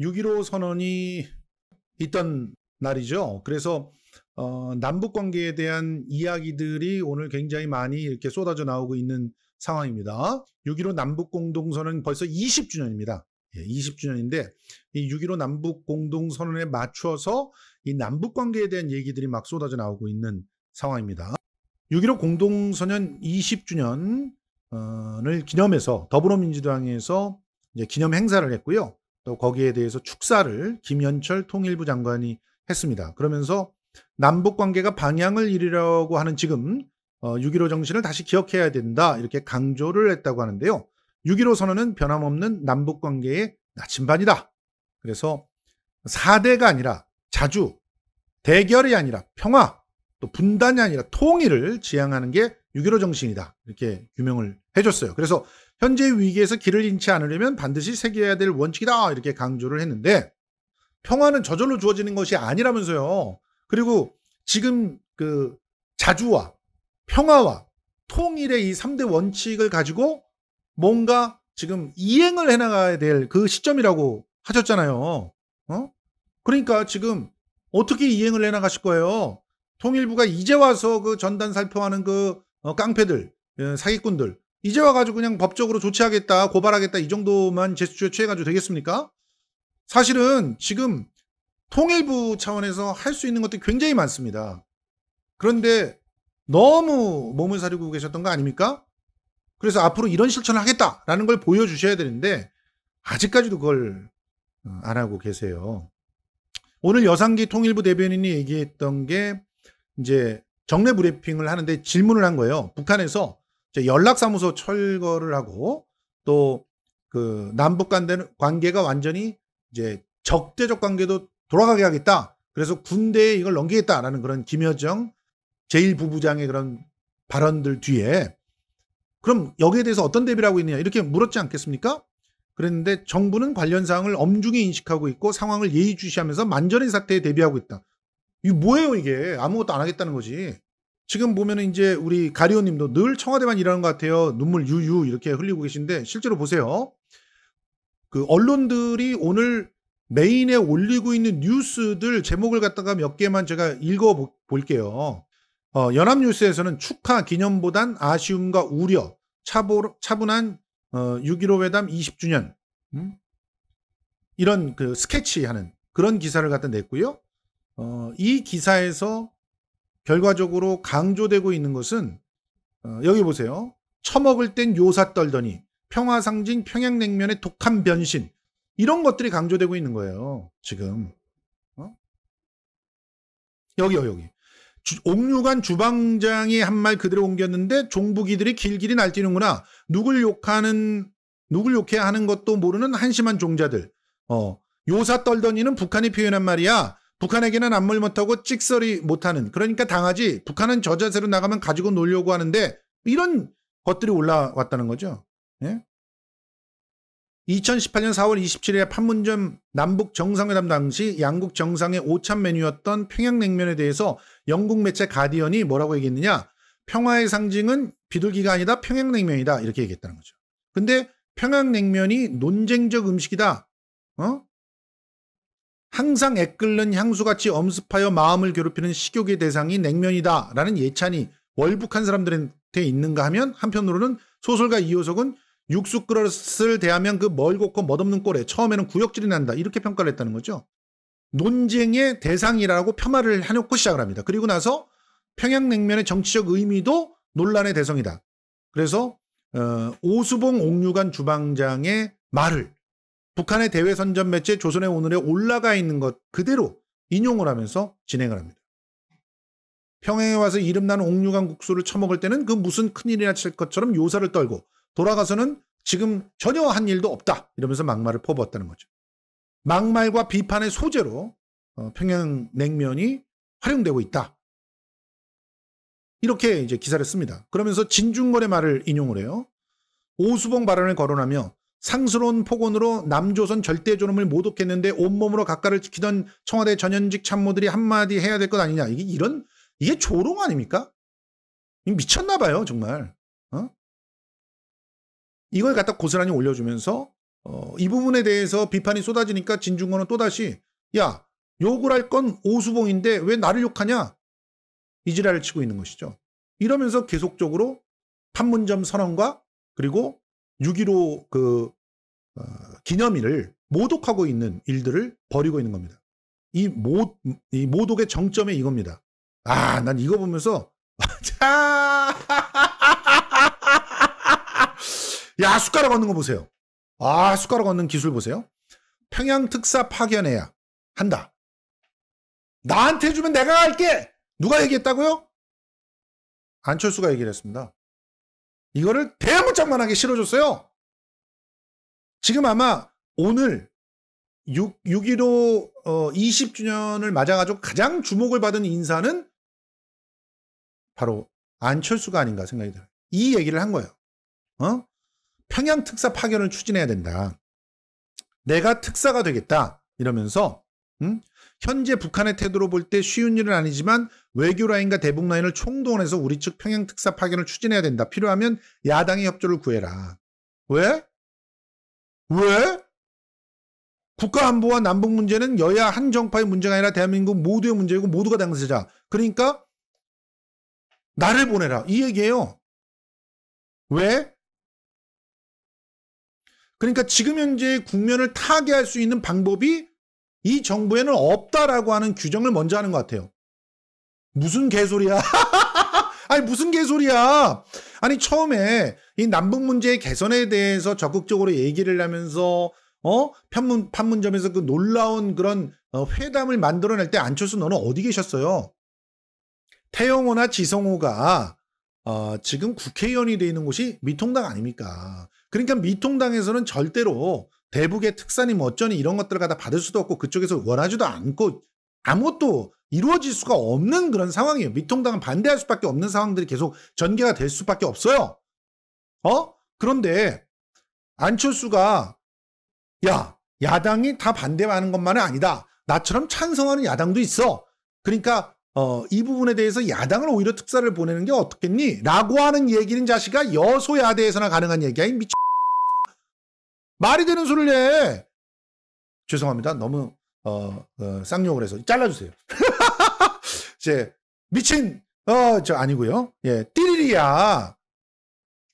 6.15 선언이 있던 날이죠. 그래서 어, 남북 관계에 대한 이야기들이 오늘 굉장히 많이 이렇게 쏟아져 나오고 있는 상황입니다. 6.15 남북 공동선언 벌써 20주년입니다. 20주년인데 예, 이6.15 남북 공동선언에 맞춰서 이 남북 관계에 대한 얘기들이 막 쏟아져 나오고 있는 상황입니다. 6.15 공동선언 20주년을 기념해서 더불어민주당에서 기념 행사를 했고요. 또 거기에 대해서 축사를 김현철 통일부 장관이 했습니다. 그러면서 남북 관계가 방향을 잃으려고 하는 지금 6.15 어, 정신을 다시 기억해야 된다 이렇게 강조를 했다고 하는데요. 6.15 선언은 변함없는 남북 관계의 나침반이다. 그래서 4대가 아니라 자주 대결이 아니라 평화 또 분단이 아니라 통일을 지향하는 게 6.15 정신이다 이렇게 규명을 해줬어요. 그래서 현재 위기에서 길을 잃지 않으려면 반드시 새겨야 될 원칙이다 이렇게 강조를 했는데 평화는 저절로 주어지는 것이 아니라면서요. 그리고 지금 그 자주와 평화와 통일의 이 3대 원칙을 가지고 뭔가 지금 이행을 해나가야 될 그 시점이라고 하셨잖아요. 어? 그러니까 지금 어떻게 이행을 해나가실 거예요? 통일부가 이제 와서 그 전단 살펴하는 그 어, 깡패들, 예, 사기꾼들, 이제 와가지고 그냥 법적으로 조치하겠다, 고발하겠다 이 정도만 제스처 취해가지고 되겠습니까? 사실은 지금 통일부 차원에서 할 수 있는 것들이 굉장히 많습니다. 그런데 너무 몸을 사리고 계셨던 거 아닙니까? 그래서 앞으로 이런 실천을 하겠다라는 걸 보여주셔야 되는데 아직까지도 그걸 어, 안 하고 계세요. 오늘 여상기 통일부 대변인이 얘기했던 게 이제 정례 브리핑을 하는데 질문을 한 거예요. 북한에서 연락사무소 철거를 하고 또 그 남북 간대는 관계가 완전히 이제 적대적 관계도 돌아가게 하겠다. 그래서 군대에 이걸 넘기겠다라는 그런 김여정 제1부부장의 그런 발언들 뒤에 그럼 여기에 대해서 어떤 대비를 하고 있느냐 이렇게 물었지 않겠습니까? 그랬는데 정부는 관련 사항을 엄중히 인식하고 있고 상황을 예의주시하면서 만전의 사태에 대비하고 있다. 이게 뭐예요 이게 아무것도 안 하겠다는 거지. 지금 보면은 이제 우리 가리오님도 늘 청와대만 일하는 것 같아요. 눈물 유유 이렇게 흘리고 계신데 실제로 보세요. 그 언론들이 오늘 메인에 올리고 있는 뉴스들 제목을 갖다가 몇 개만 제가 읽어 볼게요. 어, 연합뉴스에서는 축하 기념보단 아쉬움과 우려, 차보, 차분한 어, 6.15 회담 20주년 음? 이런 그 스케치하는 그런 기사를 갖다 냈고요. 어, 이 기사에서 결과적으로 강조되고 있는 것은 어, 여기 보세요. 처먹을 땐 요사 떨더니 평화상징 평양냉면의 독한 변신 이런 것들이 강조되고 있는 거예요. 지금 어? 여기요 여기 주, 옥류관 주방장이 한 말 그대로 옮겼는데 종북이들이 길길이 날뛰는구나. 누굴 욕하는 누굴 욕해야 하는 것도 모르는 한심한 종자들. 어, 요사 떨더니는 북한이 표현한 말이야. 북한에게는 안물 못하고 찍소리 못하는 그러니까 당하지 북한은 저 자세로 나가면 가지고 놀려고 하는데 이런 것들이 올라왔다는 거죠. 예? 2018년 4월 27일에 판문점 남북 정상회담 당시 양국 정상의 오찬 메뉴였던 평양냉면에 대해서 영국 매체 가디언이 뭐라고 얘기했느냐? 평화의 상징은 비둘기가 아니다 평양냉면이다 이렇게 얘기했다는 거죠. 근데 평양냉면이 논쟁적 음식이다. 어? 항상 애끓는 향수같이 엄습하여 마음을 괴롭히는 식욕의 대상이 냉면이다 라는 예찬이 월북한 사람들한테 있는가 하면 한편으로는 소설가 이호석은 육수 끓었을 대하면 그 멀고코 멋없는 꼴에 처음에는 구역질이 난다 이렇게 평가를 했다는 거죠. 논쟁의 대상이라고 폄하를 해놓고 시작을 합니다. 그리고 나서 평양냉면의 정치적 의미도 논란의 대상이다. 그래서 어, 오수봉 옥류관 주방장의 말을 북한의 대외 선전 매체 조선의 오늘에 올라가 있는 것 그대로 인용을 하면서 진행을 합니다. 평양에 와서 이름난 옥류관 국수를 처먹을 때는 그 무슨 큰일이나 칠 것처럼 요사를 떨고 돌아가서는 지금 전혀 한 일도 없다 이러면서 막말을 퍼부었다는 거죠. 막말과 비판의 소재로 어, 평양 냉면이 활용되고 있다. 이렇게 이제 기사를 씁니다. 그러면서 진중권의 말을 인용을 해요. 오수봉 발언을 거론하며 상스러운 폭언으로 남조선 절대존엄을 모독했는데 온몸으로 각가를 지키던 청와대 전현직 참모들이 한마디 해야 될 것 아니냐. 이게 이런, 이게 조롱 아닙니까? 미쳤나 봐요, 정말. 어? 이걸 갖다 고스란히 올려주면서 어, 이 부분에 대해서 비판이 쏟아지니까 진중권은 또다시 야 욕을 할 건 오수봉인데 왜 나를 욕하냐 이지랄을 치고 있는 것이죠. 이러면서 계속적으로 판문점 선언과 그리고 6.15 그, 어, 기념일을 모독하고 있는 일들을 벌이고 있는 겁니다. 이 모, 이 모독의 정점이 이겁니다. 아, 난 이거 보면서, 자, 야, 숟가락 얹는 거 보세요. 아, 숟가락 얹는 기술 보세요. 평양 특사 파견해야 한다. 나한테 주면 내가 할게! 누가 얘기했다고요? 안철수가 얘기를 했습니다. 이거를 대문짝만하게 실어줬어요. 지금 아마 오늘 6, 6.15 어, 20주년을 맞아가지고 가장 주목을 받은 인사는 바로 안철수가 아닌가 생각이 들어요. 이 얘기를 한 거예요. 어? 평양 특사 파견을 추진해야 된다. 내가 특사가 되겠다. 이러면서 현재 북한의 태도로 볼 때 쉬운 일은 아니지만 외교 라인과 대북 라인을 총동원해서 우리 측 평양 특사 파견을 추진해야 된다. 필요하면 야당의 협조를 구해라. 왜? 왜? 국가 안보와 남북 문제는 여야 한 정파의 문제가 아니라 대한민국 모두의 문제이고 모두가 당사자. 그러니까 나를 보내라. 이 얘기예요. 왜? 그러니까 지금 현재 국면을 타개할 수 있는 방법이 이 정부에는 없다라고 하는 규정을 먼저 하는 것 같아요. 무슨 개소리야? 아니 무슨 개소리야? 아니 처음에 이 남북 문제의 개선에 대해서 적극적으로 얘기를 하면서 어 판문 판문점에서 그 놀라운 그런 어, 회담을 만들어낼 때 안철수 너는 어디 계셨어요? 태영호나 지성호가 어, 지금 국회의원이 되어 있는 곳이 미통당 아닙니까? 그러니까 미통당에서는 절대로 대북의 특산이 뭐 어쩌니 이런 것들을 갖다 받을 수도 없고 그쪽에서 원하지도 않고 아무것도 이루어질 수가 없는 그런 상황이에요. 미통당은 반대할 수밖에 없는 상황들이 계속 전개가 될 수밖에 없어요. 어? 그런데 안철수가 야 야당이 다 반대하는 것만은 아니다. 나처럼 찬성하는 야당도 있어. 그러니까 어, 이 부분에 대해서 야당을 오히려 특사를 보내는 게 어떻겠니? 라고 하는 얘기는 자식아 여소야대에서나 가능한 얘기야. 이 미친 말이 되는 소리를 해. 죄송합니다. 너무 어, 어 쌍욕을 해서 잘라주세요. 이제 미친 어저 아니고요. 예, 띠리리야.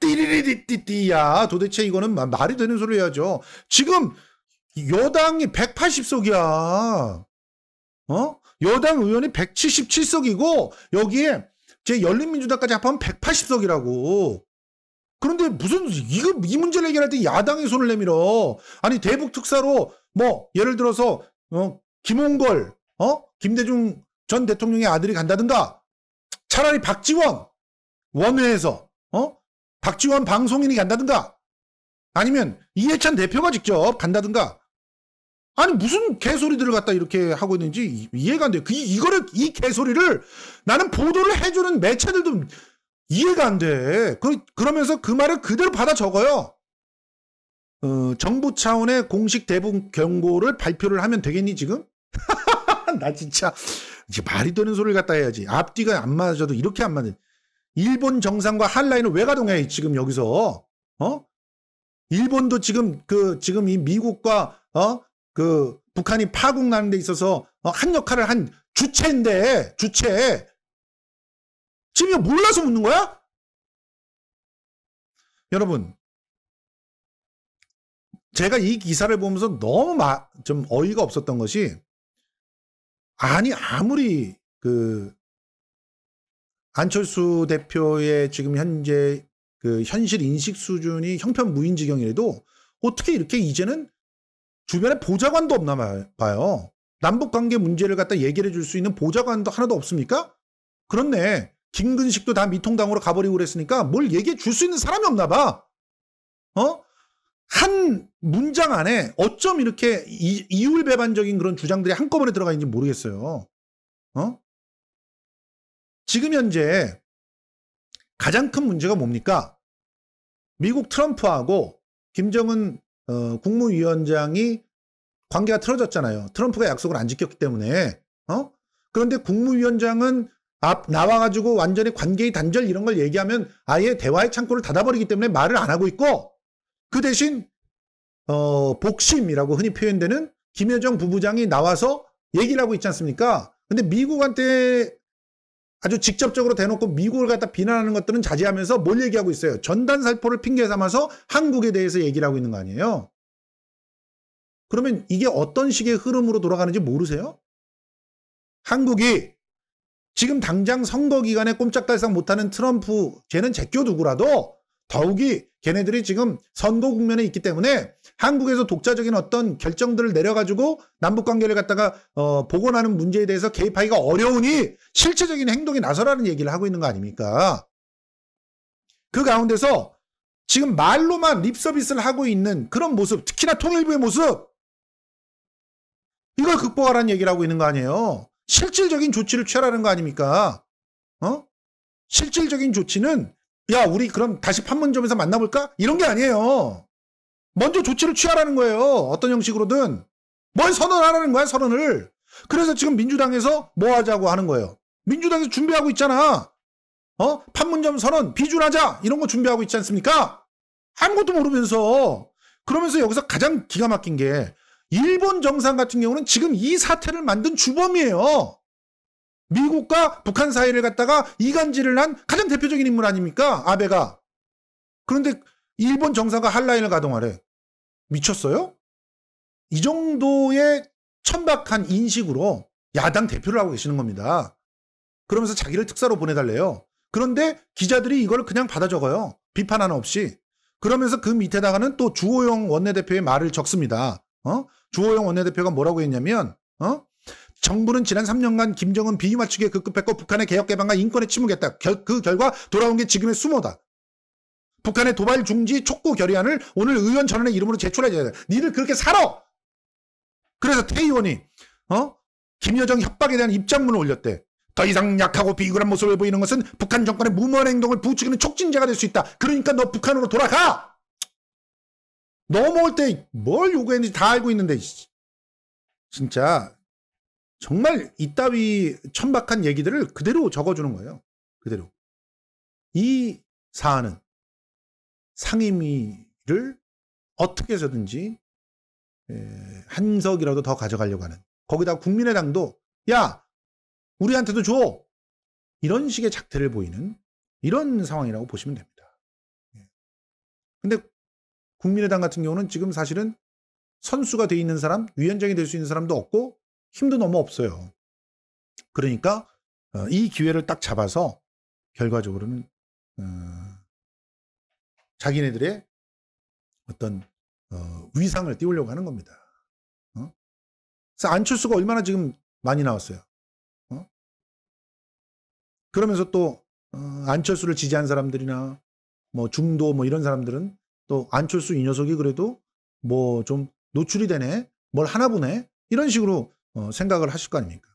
띠리리띠띠야. 리 도대체 이거는 말이 되는 소리 를 해야죠. 지금 여당이 180석이야. 어? 여당 의원이 177석이고 여기에 제 열린민주당까지 합하면 180석이라고. 그런데 무슨 이거 이 문제를 해결할 때 야당이 손을 내밀어. 아니 대북 특사로 뭐 예를 들어서 어 김홍걸 어 김대중 전 대통령의 아들이 간다든가 차라리 박지원 원외에서 어 박지원 방송인이 간다든가 아니면 이해찬 대표가 직접 간다든가 아니 무슨 개소리들을 갖다 이렇게 하고 있는지 이해가 안 돼요. 그 이거를 이 개소리를 나는 보도를 해주는 매체들도 이해가 안 돼. 그, 그러면서 그 말을 그대로 받아 적어요. 어, 정부 차원의 공식 대북 경고를 발표를 하면 되겠니 지금? 나 진짜 이제 말이 되는 소리를 갖다 해야지. 앞뒤가 안 맞아도 이렇게 안맞아 일본 정상과 한라인을 왜 가동해 지금 여기서? 어? 일본도 지금 그 지금 이 미국과 어그 북한이 파국 나는 데 있어서 어, 한 역할을 한 주체인데 주체 지금 이거 몰라서 묻는 거야? 여러분, 제가 이 기사를 보면서 너무 마, 좀 어이가 없었던 것이 아니 아무리 그 안철수 대표의 지금 현재 그 현실 인식 수준이 형편무인 지경이라도 어떻게 이렇게 이제는 주변에 보좌관도 없나 봐요. 남북 관계 문제를 갖다 얘기를 해줄 수 있는 보좌관도 하나도 없습니까? 그렇네. 김근식도 다 미통당으로 가버리고 그랬으니까 뭘 얘기해 줄 수 있는 사람이 없나 봐. 어? 한 문장 안에 어쩜 이렇게 이, 율배반적인 그런 주장들이 한꺼번에 들어가 있는지 모르겠어요. 어? 지금 현재 가장 큰 문제가 뭡니까? 미국 트럼프하고 김정은 어, 국무위원장이 관계가 틀어졌잖아요. 트럼프가 약속을 안 지켰기 때문에. 어? 그런데 국무위원장은 앞 나와가지고 완전히 관계의 단절 이런 걸 얘기하면 아예 대화의 창고를 닫아버리기 때문에 말을 안 하고 있고 그 대신 어 복심이라고 흔히 표현되는 김여정 부부장이 나와서 얘기를 하고 있지 않습니까? 근데 미국한테 아주 직접적으로 대놓고 미국을 갖다 비난하는 것들은 자제하면서 뭘 얘기하고 있어요? 전단 살포를 핑계 삼아서 한국에 대해서 얘기를 하고 있는 거 아니에요? 그러면 이게 어떤 식의 흐름으로 돌아가는지 모르세요? 한국이 지금 당장 선거 기간에 꼼짝달싹 못하는 트럼프 쟤는 제껴두고라도 더욱이 걔네들이 지금 선거 국면에 있기 때문에 한국에서 독자적인 어떤 결정들을 내려가지고 남북 관계를 갖다가 어, 복원하는 문제에 대해서 개입하기가 어려우니 실체적인 행동이 나서라는 얘기를 하고 있는 거 아닙니까? 그 가운데서 지금 말로만 립서비스를 하고 있는 그런 모습, 특히나 통일부의 모습, 이걸 극복하라는 얘기를 하고 있는 거 아니에요. 실질적인 조치를 취하라는 거 아닙니까? 어? 실질적인 조치는 야 우리 그럼 다시 판문점에서 만나볼까? 이런 게 아니에요. 먼저 조치를 취하라는 거예요. 어떤 형식으로든 뭘 선언하라는 거야 선언을. 그래서 지금 민주당에서 뭐 하자고 하는 거예요. 민주당에서 준비하고 있잖아. 어? 판문점 선언 비준하자 이런 거 준비하고 있지 않습니까? 아무것도 모르면서 그러면서 여기서 가장 기가 막힌 게 일본 정상 같은 경우는 지금 이 사태를 만든 주범이에요. 미국과 북한 사이를 갖다가 이간질을 한 가장 대표적인 인물 아닙니까? 아베가. 그런데 일본 정상과 한라인을 가동하래. 미쳤어요? 이 정도의 천박한 인식으로 야당 대표를 하고 계시는 겁니다. 그러면서 자기를 특사로 보내달래요. 그런데 기자들이 이걸 그냥 받아 적어요. 비판 하나 없이. 그러면서 그 밑에다가는 또 주호영 원내대표의 말을 적습니다. 어? 주호영 원내대표가 뭐라고 했냐면 어? 정부는 지난 3년간 김정은 비위 맞추기에 급급했고 북한의 개혁 개방과 인권에 침묵했다. 결, 그 결과 돌아온 게 지금의 수모다. 북한의 도발 중지 촉구 결의안을 오늘 의원 전원의 이름으로 제출해줘야 돼. 니들 그렇게 살아. 그래서 태의원이 어? 김여정 협박에 대한 입장문을 올렸대. 더 이상 약하고 비굴한 모습을 보이는 것은 북한 정권의 무모한 행동을 부추기는 촉진제가될 수 있다. 그러니까 너 북한으로 돌아가. 넘어올 때 뭘 요구했는지 다 알고 있는데 진짜 정말 이따위 천박한 얘기들을 그대로 적어주는 거예요. 그대로. 이 사안은 상임위를 어떻게 해서든지 한 석이라도 더 가져가려고 하는 거기다 국민의당도 야 우리한테도 줘 이런 식의 작태를 보이는 이런 상황이라고 보시면 됩니다. 예. 근데 국민의당 같은 경우는 지금 사실은 선수가 돼 있는 사람, 위원장이 될 수 있는 사람도 없고 힘도 너무 없어요. 그러니까 어, 이 기회를 딱 잡아서 결과적으로는 어, 자기네들의 어떤 어, 위상을 띄우려고 하는 겁니다. 그래서 안철수가 얼마나 지금 많이 나왔어요. 그러면서 또 안철수를 지지한 사람들이나 뭐 중도 뭐 이런 사람들은 또 안철수 이 녀석이 그래도 뭐 좀 노출이 되네, 뭘 하나 보네 이런 식으로 어, 생각을 하실 거 아닙니까?